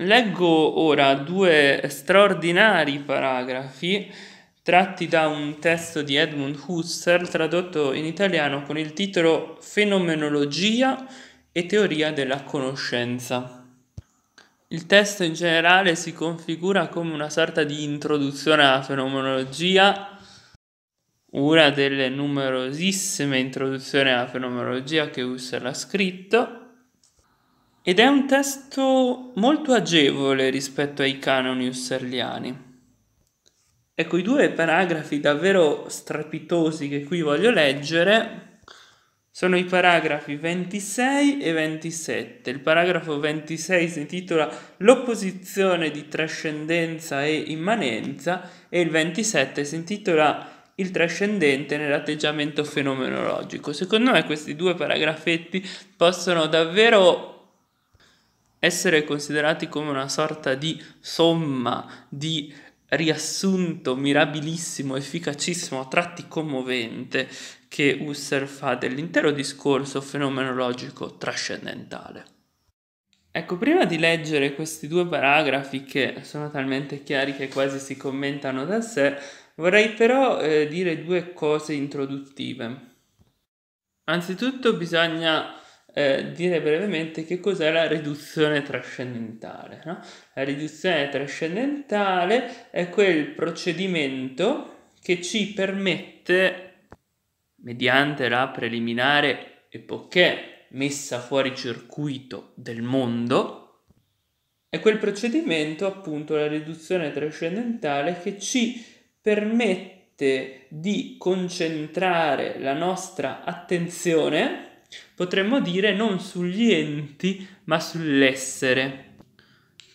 Leggo ora due straordinari paragrafi tratti da un testo di Edmund Husserl tradotto in italiano con il titolo Fenomenologia e teoria della conoscenza. Il testo in generale si configura come una sorta di introduzione alla fenomenologia, una delle numerosissime introduzioni alla fenomenologia che Husserl ha scritto, ed è un testo molto agevole rispetto ai canoni husserliani. Ecco, i due paragrafi davvero strepitosi che qui voglio leggere sono i paragrafi 26 e 27. Il paragrafo 26 si intitola L'opposizione di trascendenza e immanenza e il 27 si intitola Il trascendente nell'atteggiamento fenomenologico. Secondo me questi due paragrafetti possono davvero essere considerati come una sorta di somma, di riassunto mirabilissimo, efficacissimo, a tratti commovente che Husserl fa dell'intero discorso fenomenologico trascendentale. Ecco, prima di leggere questi due paragrafi che sono talmente chiari che quasi si commentano da sé, vorrei però eh, dire due cose introduttive. Anzitutto bisogna eh, dire brevemente che cos'è la riduzione trascendentale. No? La riduzione trascendentale è quel procedimento che ci permette, mediante la preliminare epoché messa fuori circuito del mondo, è quel procedimento, appunto, la riduzione trascendentale che ci permette di concentrare la nostra attenzione potremmo dire non sugli enti, ma sull'essere,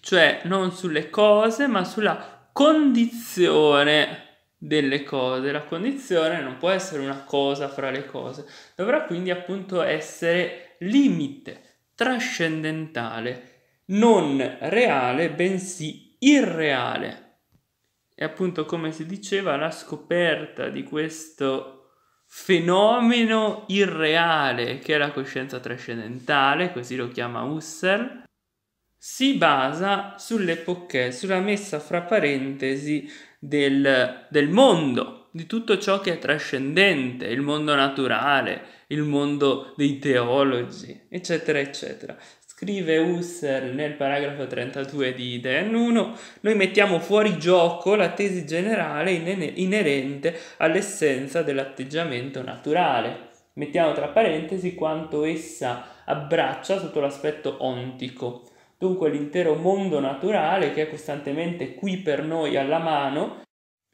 cioè non sulle cose, ma sulla condizione delle cose. La condizione non può essere una cosa fra le cose, dovrà quindi appunto essere limite, trascendentale, non reale, bensì irreale. E appunto, come si diceva, la scoperta di questo fenomeno irreale che è la coscienza trascendentale, così lo chiama Husserl, si basa sull'epoché, sulla messa fra parentesi del, del mondo, di tutto ciò che è trascendente, il mondo naturale, il mondo dei teologi, eccetera, eccetera. Scrive Husserl nel paragrafo 32 di Den 1, noi mettiamo fuori gioco la tesi generale inerente all'essenza dell'atteggiamento naturale. Mettiamo tra parentesi quanto essa abbraccia sotto l'aspetto ontico. Dunque l'intero mondo naturale che è costantemente qui per noi alla mano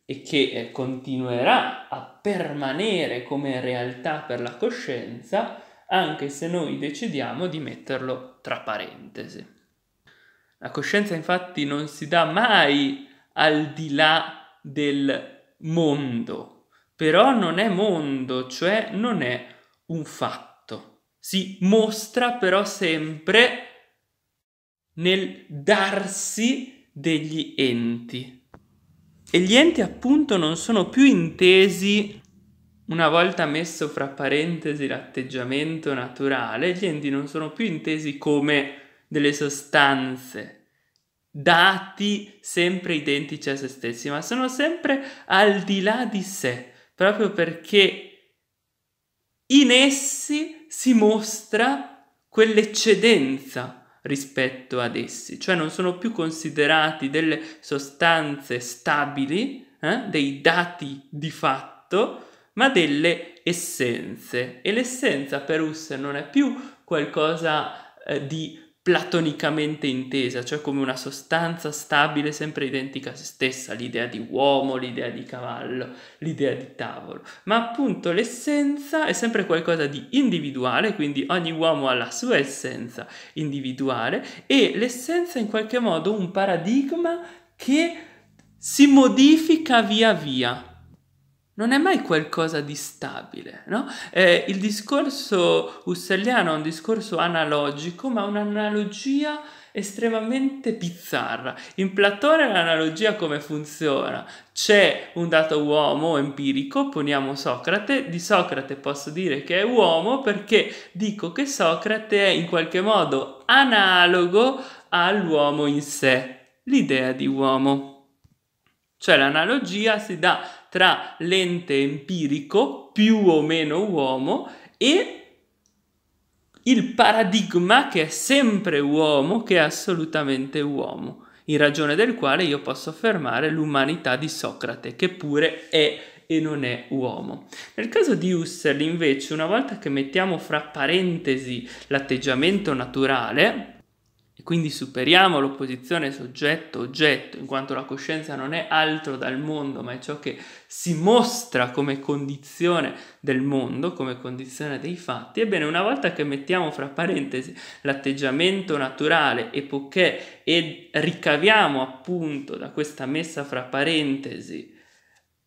e che eh, continuerà a permanere come realtà per la coscienza anche se noi decidiamo di metterlo tra parentesi. La coscienza infatti non si dà mai al di là del mondo, però non è mondo, cioè non è un fatto. Si mostra però sempre nel darsi degli enti. E gli enti appunto non sono più intesi una volta messo fra parentesi l'atteggiamento naturale, gli enti non sono più intesi come delle sostanze, dati sempre identici a se stessi, ma sono sempre al di là di sé, proprio perché in essi si mostra quell'eccedenza rispetto ad essi, cioè non sono più considerati delle sostanze stabili, eh, dei dati di fatto, ma delle essenze. E l'essenza per Husserl non è più qualcosa eh, di platonicamente intesa, cioè come una sostanza stabile sempre identica a se stessa, l'idea di uomo, l'idea di cavallo, l'idea di tavolo, ma appunto l'essenza è sempre qualcosa di individuale, quindi ogni uomo ha la sua essenza individuale e l'essenza è in qualche modo un paradigma che si modifica via via, non è mai qualcosa di stabile, no? eh, il discorso husserliano è un discorso analogico, ma un'analogia estremamente bizzarra. In Platone l'analogia come funziona? C'è un dato uomo empirico, poniamo Socrate, di Socrate posso dire che è uomo perché dico che Socrate è in qualche modo analogo all'uomo in sé, l'idea di uomo. Cioè l'analogia si dà tra l'ente empirico, più o meno uomo, e il paradigma che è sempre uomo, che è assolutamente uomo, in ragione del quale io posso affermare l'umanità di Socrate, che pure è e non è uomo. Nel caso di Husserl, invece, una volta che mettiamo fra parentesi l'atteggiamento naturale, e quindi superiamo l'opposizione soggetto-oggetto, in quanto la coscienza non è altro dal mondo, ma è ciò che si mostra come condizione del mondo, come condizione dei fatti. Ebbene, una volta che mettiamo fra parentesi l'atteggiamento naturale e poiché e ricaviamo appunto da questa messa fra parentesi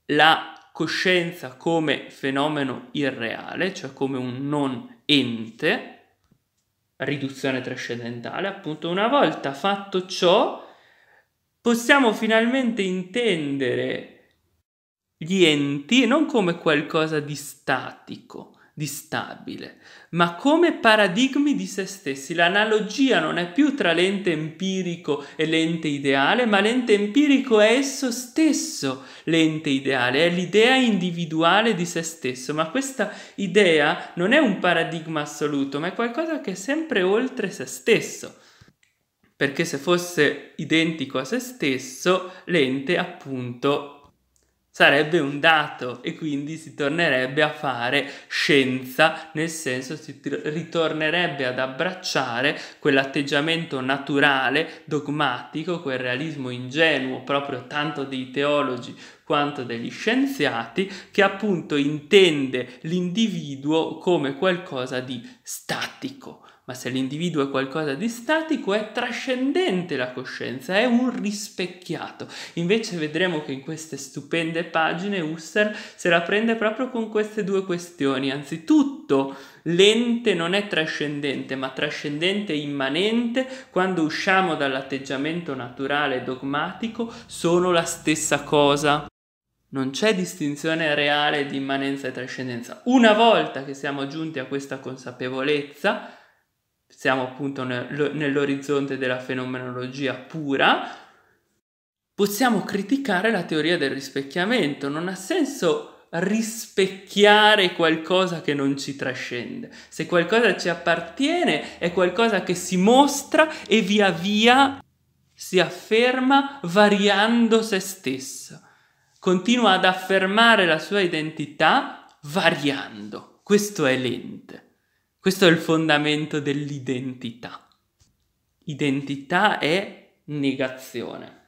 la coscienza come fenomeno irreale, cioè come un non ente, riduzione trascendentale, appunto una volta fatto ciò possiamo finalmente intendere gli enti non come qualcosa di statico, di stabile, ma come paradigmi di se stessi. L'analogia non è più tra l'ente empirico e l'ente ideale, ma l'ente empirico è esso stesso l'ente ideale, è l'idea individuale di se stesso, ma questa idea non è un paradigma assoluto, ma è qualcosa che è sempre oltre se stesso. Perché se fosse identico a se stesso, l'ente appunto sarebbe un dato e quindi si tornerebbe a fare scienza, nel senso si ritornerebbe ad abbracciare quell'atteggiamento naturale, dogmatico, quel realismo ingenuo proprio tanto dei teologi quanto degli scienziati che appunto intende l'individuo come qualcosa di statico ma se l'individuo è qualcosa di statico è trascendente la coscienza, è un rispecchiato. Invece vedremo che in queste stupende pagine Husserl se la prende proprio con queste due questioni. Anzitutto l'ente non è trascendente, ma trascendente e immanente quando usciamo dall'atteggiamento naturale dogmatico sono la stessa cosa. Non c'è distinzione reale di immanenza e trascendenza. Una volta che siamo giunti a questa consapevolezza, siamo appunto nell'orizzonte della fenomenologia pura, possiamo criticare la teoria del rispecchiamento. Non ha senso rispecchiare qualcosa che non ci trascende. Se qualcosa ci appartiene è qualcosa che si mostra e via via si afferma variando se stessa. Continua ad affermare la sua identità variando. Questo è l'ente. Questo è il fondamento dell'identità. Identità è negazione.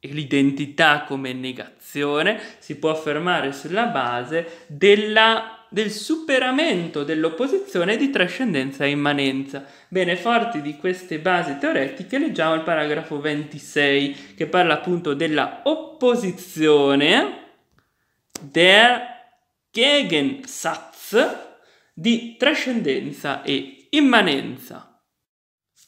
E l'identità come negazione si può affermare sulla base della, del superamento dell'opposizione di trascendenza e immanenza. Bene, forti di queste basi teoretiche, leggiamo il paragrafo 26 che parla appunto della opposizione der Gegensatz di trascendenza e immanenza.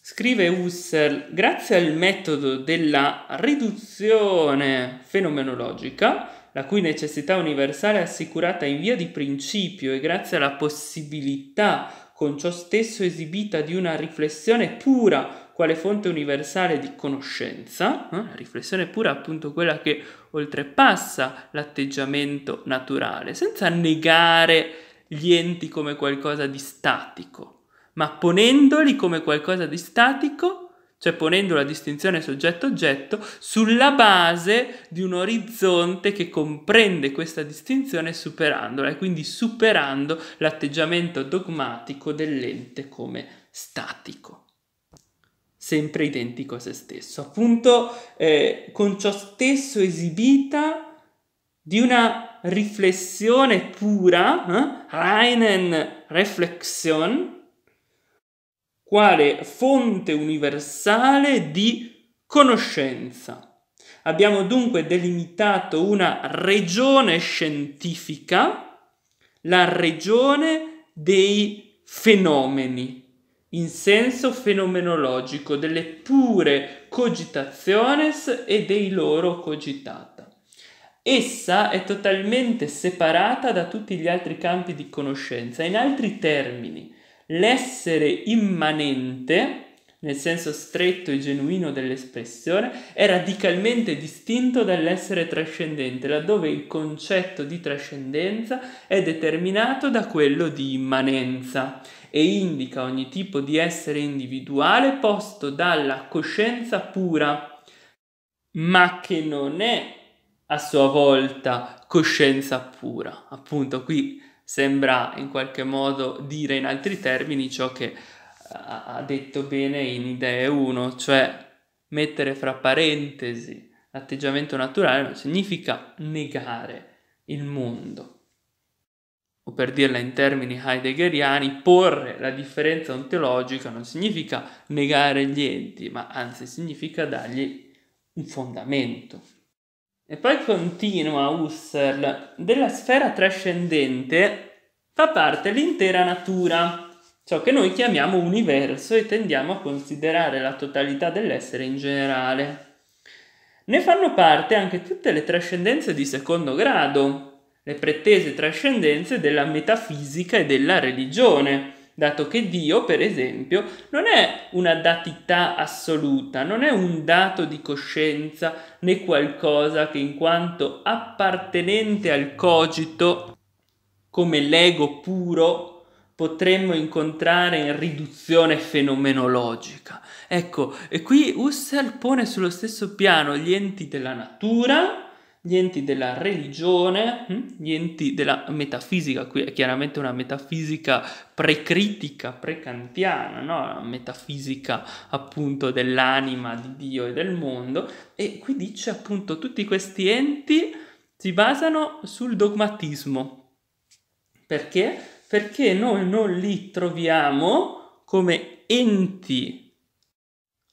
Scrive Husserl, grazie al metodo della riduzione fenomenologica, la cui necessità universale è assicurata in via di principio e grazie alla possibilità con ciò stesso esibita di una riflessione pura quale fonte universale di conoscenza, eh? la riflessione pura appunto quella che oltrepassa l'atteggiamento naturale, senza negare gli enti come qualcosa di statico, ma ponendoli come qualcosa di statico, cioè ponendo la distinzione soggetto-oggetto sulla base di un orizzonte che comprende questa distinzione superandola e quindi superando l'atteggiamento dogmatico dell'ente come statico sempre identico a se stesso, appunto eh, con ciò stesso esibita di una riflessione pura, eh? reinen Reflexion, quale fonte universale di conoscenza. Abbiamo dunque delimitato una regione scientifica, la regione dei fenomeni, in senso fenomenologico, delle pure cogitationes e dei loro cogitata. Essa è totalmente separata da tutti gli altri campi di conoscenza. In altri termini, l'essere immanente, nel senso stretto e genuino dell'espressione, è radicalmente distinto dall'essere trascendente, laddove il concetto di trascendenza è determinato da quello di immanenza e indica ogni tipo di essere individuale posto dalla coscienza pura, ma che non è a sua volta coscienza pura. Appunto, qui sembra in qualche modo dire in altri termini ciò che eh, ha detto bene in Idee 1, cioè mettere fra parentesi l'atteggiamento naturale non significa negare il mondo. O per dirla in termini heideggeriani, porre la differenza ontologica non significa negare gli enti, ma anzi significa dargli un fondamento. E poi continua Husserl, della sfera trascendente fa parte l'intera natura, ciò che noi chiamiamo universo e tendiamo a considerare la totalità dell'essere in generale. Ne fanno parte anche tutte le trascendenze di secondo grado, le pretese trascendenze della metafisica e della religione, dato che Dio, per esempio, non è una datità assoluta, non è un dato di coscienza né qualcosa che in quanto appartenente al cogito, come l'ego puro, potremmo incontrare in riduzione fenomenologica. Ecco, e qui Husserl pone sullo stesso piano gli enti della natura, gli enti della religione, gli hm? enti della metafisica, qui è chiaramente una metafisica precritica, precantiana, no? una metafisica appunto dell'anima, di Dio e del mondo, e qui dice appunto tutti questi enti si basano sul dogmatismo. Perché? Perché noi non li troviamo come enti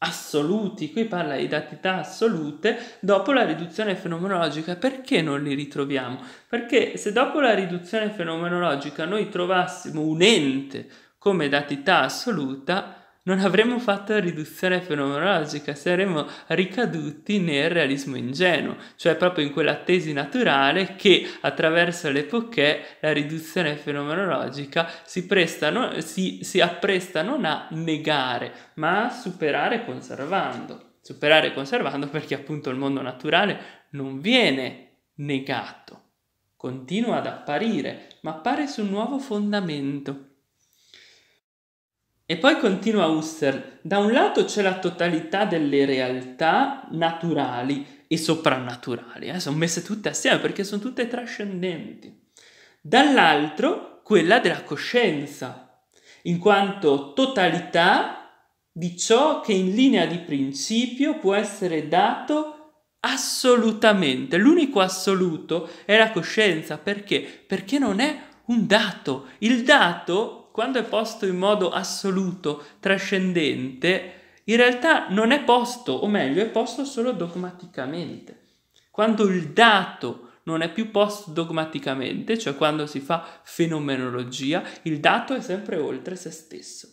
assoluti, qui parla di datità assolute, dopo la riduzione fenomenologica, perché non li ritroviamo? Perché se dopo la riduzione fenomenologica noi trovassimo un ente come datità assoluta, non avremmo fatto riduzione fenomenologica, saremmo ricaduti nel realismo ingenuo, cioè proprio in quella tesi naturale che attraverso l'epoché la riduzione fenomenologica si, prestano, si, si appresta non a negare, ma a superare conservando. Superare conservando perché appunto il mondo naturale non viene negato, continua ad apparire, ma appare su un nuovo fondamento e poi continua Husserl, da un lato c'è la totalità delle realtà naturali e soprannaturali, eh? sono messe tutte assieme perché sono tutte trascendenti, dall'altro quella della coscienza, in quanto totalità di ciò che in linea di principio può essere dato assolutamente. L'unico assoluto è la coscienza, perché? Perché non è un dato, il dato quando è posto in modo assoluto, trascendente, in realtà non è posto, o meglio, è posto solo dogmaticamente. Quando il dato non è più posto dogmaticamente, cioè quando si fa fenomenologia, il dato è sempre oltre se stesso.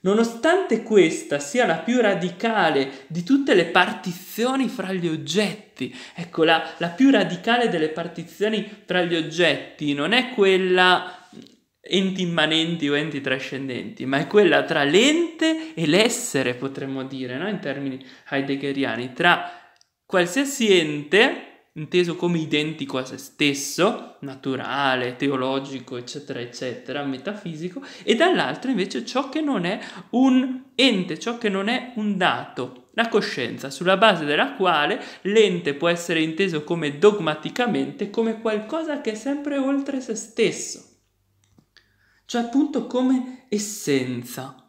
Nonostante questa sia la più radicale di tutte le partizioni fra gli oggetti, ecco la, la più radicale delle partizioni fra gli oggetti non è quella enti immanenti o enti trascendenti, ma è quella tra l'ente e l'essere, potremmo dire, no? in termini heideggeriani, tra qualsiasi ente inteso come identico a se stesso, naturale, teologico, eccetera, eccetera, metafisico, e dall'altro invece ciò che non è un ente, ciò che non è un dato, la coscienza, sulla base della quale l'ente può essere inteso come dogmaticamente, come qualcosa che è sempre oltre se stesso cioè appunto come essenza.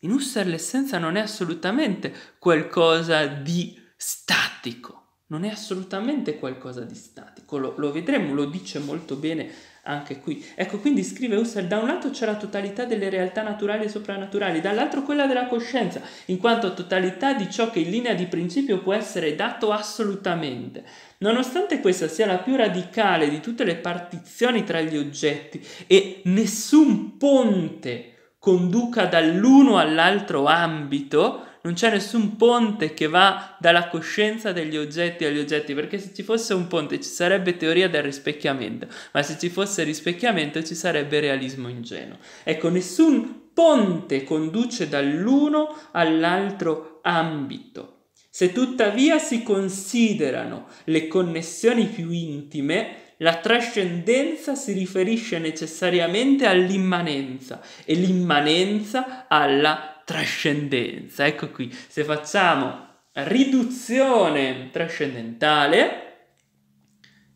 In Husserl l'essenza non è assolutamente qualcosa di statico, non è assolutamente qualcosa di statico, lo, lo, vedremo, lo dice molto bene anche qui. Ecco, quindi scrive Husserl, da un lato c'è la totalità delle realtà naturali e soprannaturali, dall'altro quella della coscienza, in quanto totalità di ciò che in linea di principio può essere dato assolutamente. Nonostante questa sia la più radicale di tutte le partizioni tra gli oggetti e nessun ponte conduca dall'uno all'altro ambito, non c'è nessun ponte che va dalla coscienza degli oggetti agli oggetti, perché se ci fosse un ponte ci sarebbe teoria del rispecchiamento, ma se ci fosse rispecchiamento ci sarebbe realismo ingenuo. Ecco, nessun ponte conduce dall'uno all'altro ambito. Se tuttavia si considerano le connessioni più intime, la trascendenza si riferisce necessariamente all'immanenza e l'immanenza alla trascendenza. Ecco qui, se facciamo riduzione trascendentale,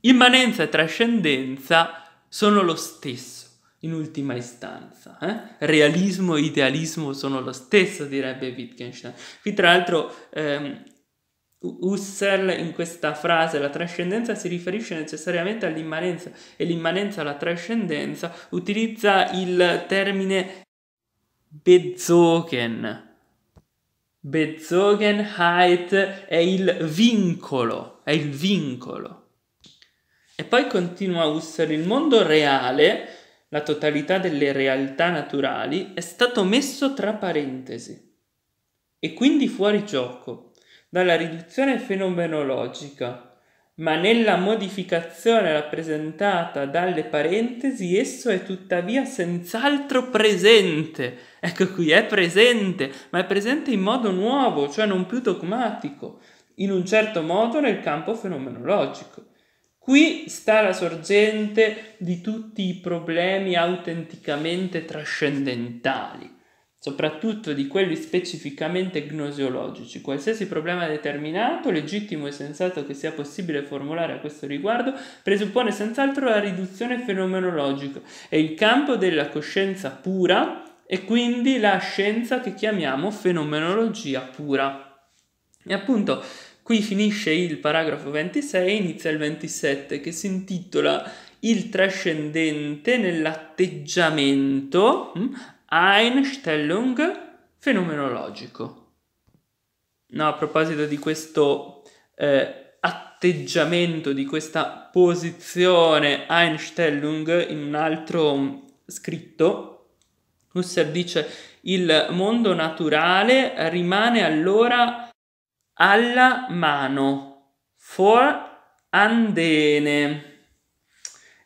immanenza e trascendenza sono lo stesso in ultima istanza. Eh? Realismo e idealismo sono lo stesso, direbbe Wittgenstein. Qui tra l'altro ehm, Husserl in questa frase la trascendenza si riferisce necessariamente all'immanenza e l'immanenza alla trascendenza utilizza il termine Bezogen. Bezogenheit è il vincolo, è il vincolo. E poi continua Husserl, il mondo reale, la totalità delle realtà naturali, è stato messo tra parentesi e quindi fuori gioco dalla riduzione fenomenologica ma nella modificazione rappresentata dalle parentesi esso è tuttavia senz'altro presente. Ecco qui, è presente, ma è presente in modo nuovo, cioè non più dogmatico, in un certo modo nel campo fenomenologico. Qui sta la sorgente di tutti i problemi autenticamente trascendentali soprattutto di quelli specificamente gnoseologici. Qualsiasi problema determinato, legittimo e sensato che sia possibile formulare a questo riguardo, presuppone senz'altro la riduzione fenomenologica e il campo della coscienza pura e quindi la scienza che chiamiamo fenomenologia pura. E appunto qui finisce il paragrafo 26 e inizia il 27 che si intitola il trascendente nell'atteggiamento hm, Einstellung fenomenologico. No, a proposito di questo eh, atteggiamento, di questa posizione Einstellung, in un altro mm, scritto, Husserl dice il mondo naturale rimane allora alla mano, for andene.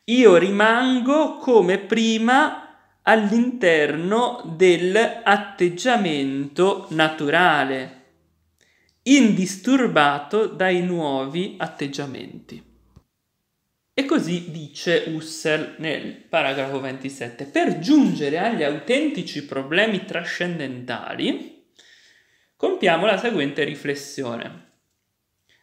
Io rimango come prima all'interno dell'atteggiamento naturale, indisturbato dai nuovi atteggiamenti. E così dice Husserl nel paragrafo 27, per giungere agli autentici problemi trascendentali, compiamo la seguente riflessione.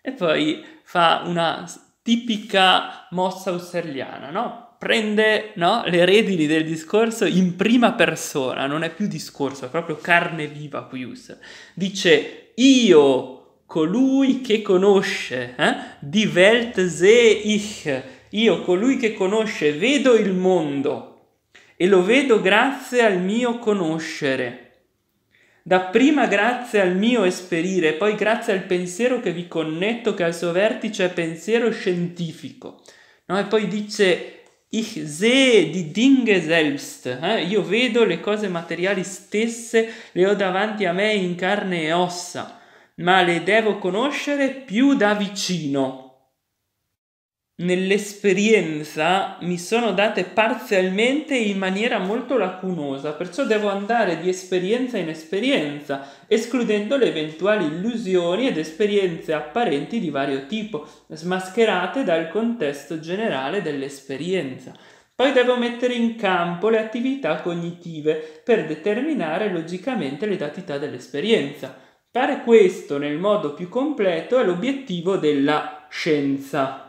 E poi fa una tipica mossa husserliana, no? prende no, le redini del discorso in prima persona, non è più discorso, è proprio carne viva Quius. Dice io, colui che conosce, eh? die Welt sehe ich, io, colui che conosce, vedo il mondo e lo vedo grazie al mio conoscere. Dapprima grazie al mio esperire, poi grazie al pensiero che vi connetto, che al suo vertice è pensiero scientifico. No? E poi dice Ich sehe die Dinge selbst. Eh? Io vedo le cose materiali stesse, le ho davanti a me in carne e ossa, ma le devo conoscere più da vicino nell'esperienza mi sono date parzialmente in maniera molto lacunosa, perciò devo andare di esperienza in esperienza, escludendo le eventuali illusioni ed esperienze apparenti di vario tipo, smascherate dal contesto generale dell'esperienza. Poi devo mettere in campo le attività cognitive per determinare logicamente le datità dell'esperienza. Fare questo nel modo più completo è l'obiettivo della scienza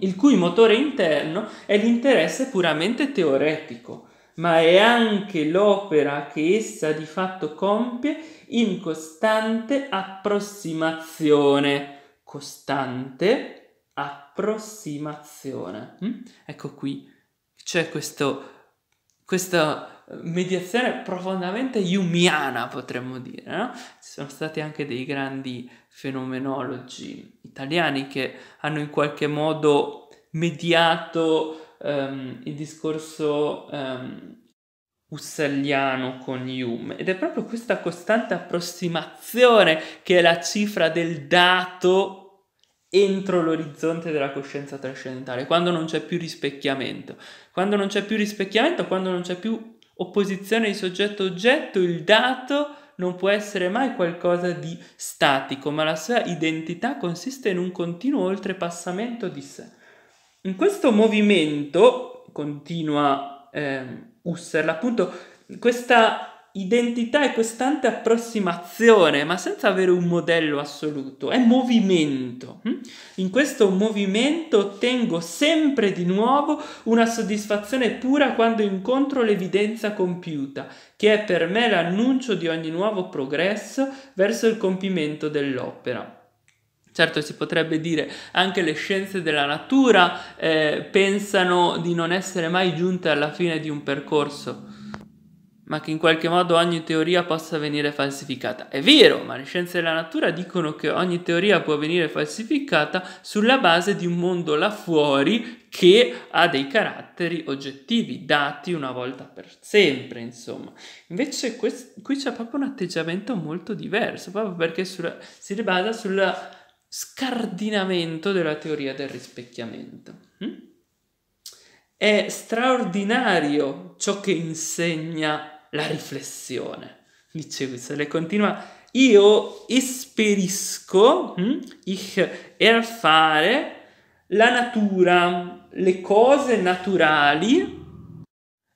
il cui motore interno è l'interesse puramente teoretico, ma è anche l'opera che essa di fatto compie in costante approssimazione. Costante approssimazione. Hm? Ecco qui, c'è questo, questo mediazione profondamente jumiana, potremmo dire. No? Ci sono stati anche dei grandi fenomenologi italiani che hanno in qualche modo mediato um, il discorso um, ehm, husserliano con Hume ed è proprio questa costante approssimazione che è la cifra del dato entro l'orizzonte della coscienza trascendentale, quando non c'è più rispecchiamento. Quando non c'è più rispecchiamento, quando non c'è più opposizione di soggetto-oggetto, il dato non può essere mai qualcosa di statico, ma la sua identità consiste in un continuo oltrepassamento di sé. In questo movimento, continua eh, Husserl, appunto, questa identità è costante approssimazione, ma senza avere un modello assoluto, è movimento. Hm? In questo movimento ottengo sempre di nuovo una soddisfazione pura quando incontro l'evidenza compiuta, che è per me l'annuncio di ogni nuovo progresso verso il compimento dell'opera. Certo si potrebbe dire anche le scienze della natura eh, pensano di non essere mai giunte alla fine di un percorso ma che in qualche modo ogni teoria possa venire falsificata. È vero, ma le scienze della natura dicono che ogni teoria può venire falsificata sulla base di un mondo là fuori che ha dei caratteri oggettivi, dati una volta per sempre, insomma. Invece quest- qui c'è proprio un atteggiamento molto diverso, proprio perché sulla- si basa sul scardinamento della teoria del rispecchiamento. Hm? È straordinario ciò che insegna la riflessione. Dice questo, le continua, io esperisco, hm, ich erfare, la natura, le cose naturali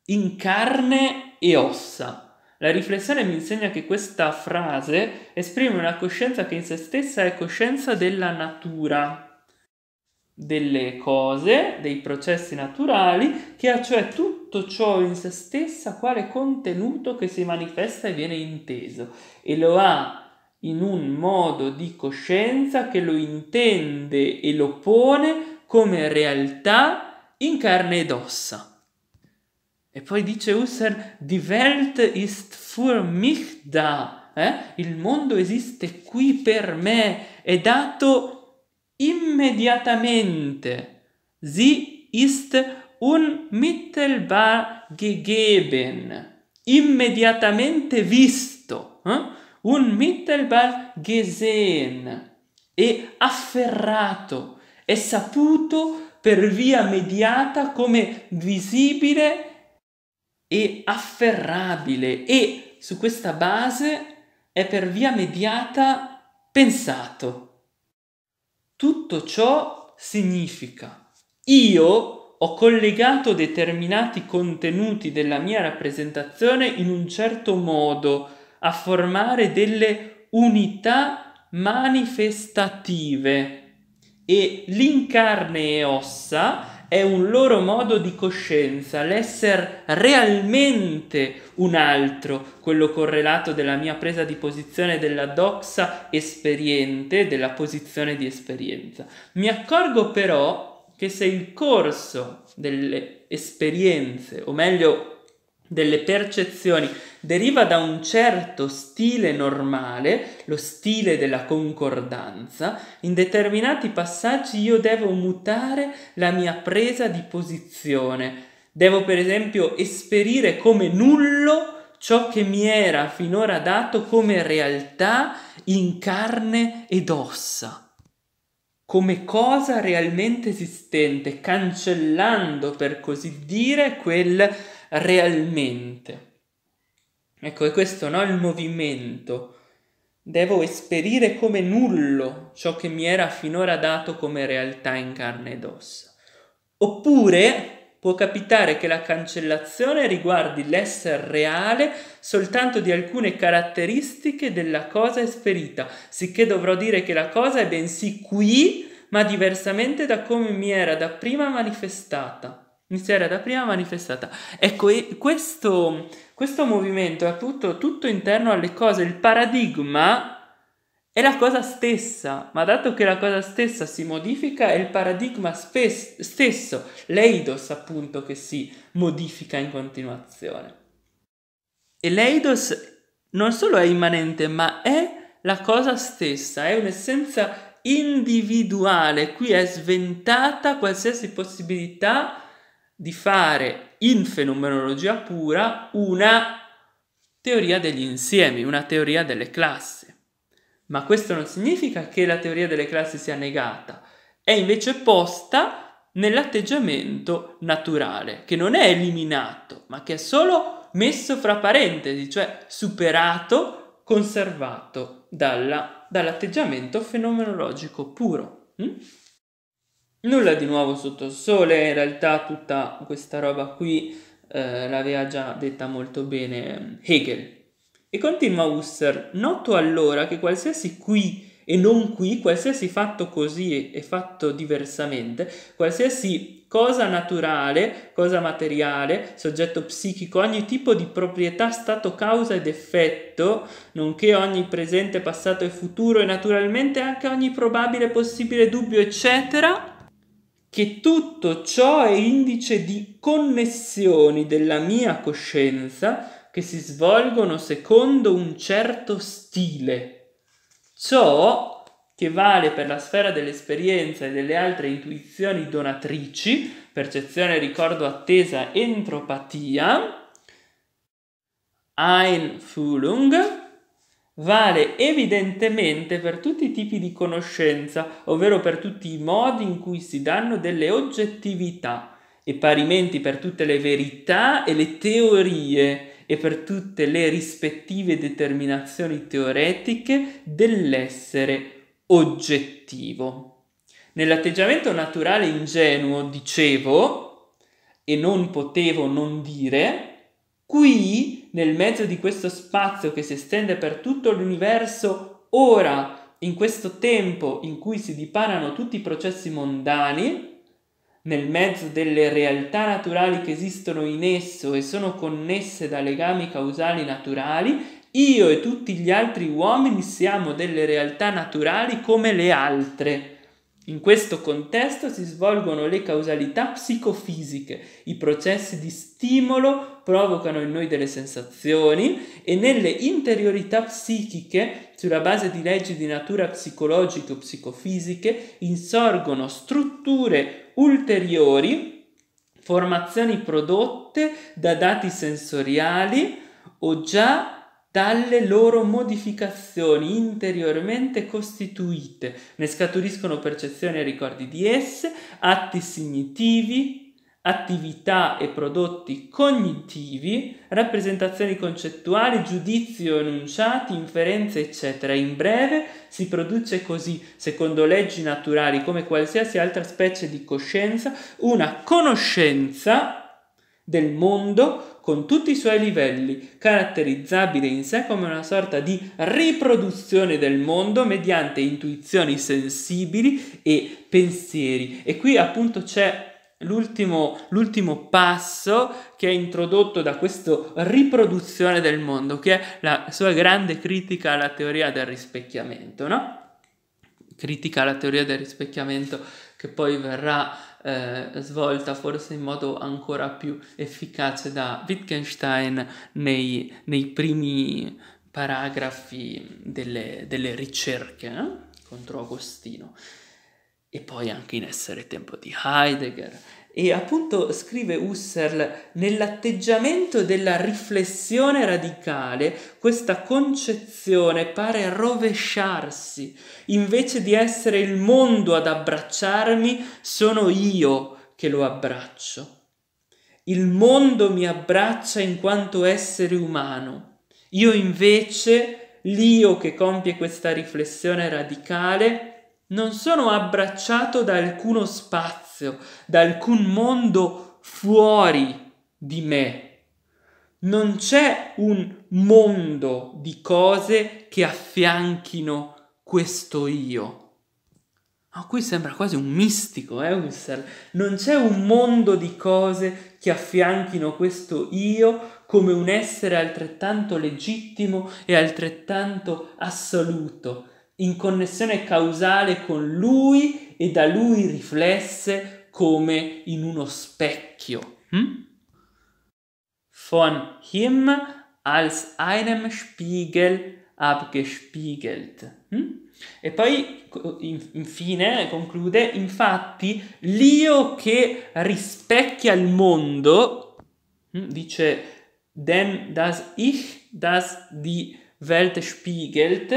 in carne e ossa. La riflessione mi insegna che questa frase esprime una coscienza che in se stessa è coscienza della natura delle cose, dei processi naturali, che ha cioè tutto ciò in se stessa quale contenuto che si manifesta e viene inteso e lo ha in un modo di coscienza che lo intende e lo pone come realtà in carne ed ossa. E poi dice Husserl, die Welt ist für mich da, eh? il mondo esiste qui per me, è dato immediatamente. Sie ist unmittelbar gegeben. Immediatamente visto. Eh? Unmittelbar gesehen. E afferrato, è saputo per via mediata come visibile e afferrabile e su questa base è per via mediata pensato. Tutto ciò significa io ho collegato determinati contenuti della mia rappresentazione in un certo modo a formare delle unità manifestative e l'incarne e ossa è un loro modo di coscienza, l'essere realmente un altro, quello correlato della mia presa di posizione della doxa esperiente, della posizione di esperienza. Mi accorgo però che se il corso delle esperienze, o meglio delle percezioni deriva da un certo stile normale, lo stile della concordanza, in determinati passaggi io devo mutare la mia presa di posizione. Devo per esempio esperire come nullo ciò che mi era finora dato come realtà in carne ed ossa, come cosa realmente esistente, cancellando per così dire quel realmente. Ecco, è questo, no? Il movimento. Devo esperire come nullo ciò che mi era finora dato come realtà in carne ed ossa. Oppure può capitare che la cancellazione riguardi l'essere reale soltanto di alcune caratteristiche della cosa esperita, sicché dovrò dire che la cosa è bensì qui, ma diversamente da come mi era da prima manifestata. Inizierà da prima manifestata. Ecco, e questo, questo movimento è appunto tutto interno alle cose. Il paradigma è la cosa stessa, ma dato che la cosa stessa si modifica, è il paradigma spes- stesso, l'eidos appunto, che si modifica in continuazione. E l'eidos non solo è immanente, ma è la cosa stessa, è un'essenza individuale, qui è sventata qualsiasi possibilità di fare in fenomenologia pura una teoria degli insiemi, una teoria delle classi. Ma questo non significa che la teoria delle classi sia negata, è invece posta nell'atteggiamento naturale, che non è eliminato, ma che è solo messo fra parentesi, cioè superato, conservato dalla, dall'atteggiamento fenomenologico puro. Mm? Nulla di nuovo sotto il sole, in realtà tutta questa roba qui eh, l'aveva già detta molto bene Hegel. E continua Husserl, noto allora che qualsiasi qui e non qui, qualsiasi fatto così e fatto diversamente, qualsiasi cosa naturale, cosa materiale, soggetto psichico, ogni tipo di proprietà, stato causa ed effetto, nonché ogni presente, passato e futuro e naturalmente anche ogni probabile, possibile dubbio, eccetera, che tutto ciò è indice di connessioni della mia coscienza che si svolgono secondo un certo stile. Ciò che vale per la sfera dell'esperienza e delle altre intuizioni donatrici, percezione, ricordo, attesa, entropatia, Einfühlung, vale evidentemente per tutti i tipi di conoscenza, ovvero per tutti i modi in cui si danno delle oggettività, e parimenti per tutte le verità e le teorie e per tutte le rispettive determinazioni teoretiche dell'essere oggettivo. Nell'atteggiamento naturale ingenuo dicevo, e non potevo non dire, qui nel mezzo di questo spazio che si estende per tutto l'universo, ora, in questo tempo in cui si diparano tutti i processi mondani, nel mezzo delle realtà naturali che esistono in esso e sono connesse da legami causali naturali, io e tutti gli altri uomini siamo delle realtà naturali come le altre. In questo contesto si svolgono le causalità psicofisiche, i processi di stimolo provocano in noi delle sensazioni e nelle interiorità psichiche, sulla base di leggi di natura psicologiche o psicofisiche, insorgono strutture ulteriori, formazioni prodotte da dati sensoriali o già dalle loro modificazioni interiormente costituite. Ne scaturiscono percezioni e ricordi di esse, atti signitivi, attività e prodotti cognitivi, rappresentazioni concettuali, giudizi giudizio enunciati, inferenze, eccetera. In breve si produce così, secondo leggi naturali come qualsiasi altra specie di coscienza, una conoscenza del mondo con tutti i suoi livelli, caratterizzabile in sé come una sorta di riproduzione del mondo mediante intuizioni sensibili e pensieri. E qui appunto c'è L'ultimo, l'ultimo, passo che è introdotto da questa riproduzione del mondo, che è la sua grande critica alla teoria del rispecchiamento, no? Critica alla teoria del rispecchiamento che poi verrà eh, svolta forse in modo ancora più efficace da Wittgenstein nei, nei primi paragrafi delle, delle ricerche eh? contro Agostino e poi anche in Essere Tempo di Heidegger e appunto scrive Husserl, nell'atteggiamento della riflessione radicale, questa concezione pare rovesciarsi. Invece di essere il mondo ad abbracciarmi, sono io che lo abbraccio. Il mondo mi abbraccia in quanto essere umano. Io invece, l'io che compie questa riflessione radicale, non sono abbracciato da alcuno spazio spazio, da alcun mondo fuori di me. Non c'è un mondo di cose che affianchino questo io. Ma oh, qui sembra quasi un mistico, eh, Husserl? Non c'è un mondo di cose che affianchino questo io come un essere altrettanto legittimo e altrettanto assoluto, in connessione causale con lui e da lui riflesse come in uno specchio. Hm? Von him als einem Spiegel abgespiegelt. Hm? E poi, infine, conclude, infatti, l'io che rispecchia il mondo, mm, dice, denn das ich, das die Welt spiegelt,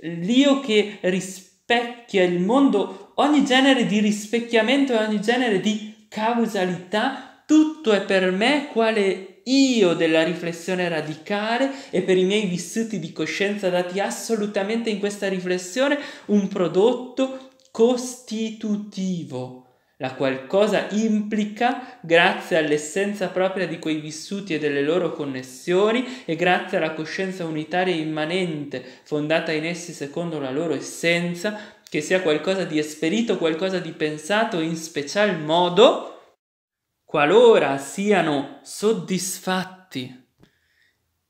l'io che rispecchia il mondo, ogni genere di rispecchiamento e ogni genere di causalità, tutto è per me quale io della riflessione radicale e per i miei vissuti di coscienza dati assolutamente in questa riflessione un prodotto costitutivo la qualcosa implica grazie all'essenza propria di quei vissuti e delle loro connessioni e grazie alla coscienza unitaria immanente fondata in essi secondo la loro essenza, che sia qualcosa di esperito, qualcosa di pensato in special modo, qualora siano soddisfatti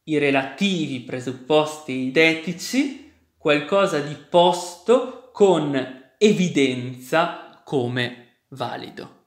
i relativi presupposti idetici, qualcosa di posto con evidenza come valido.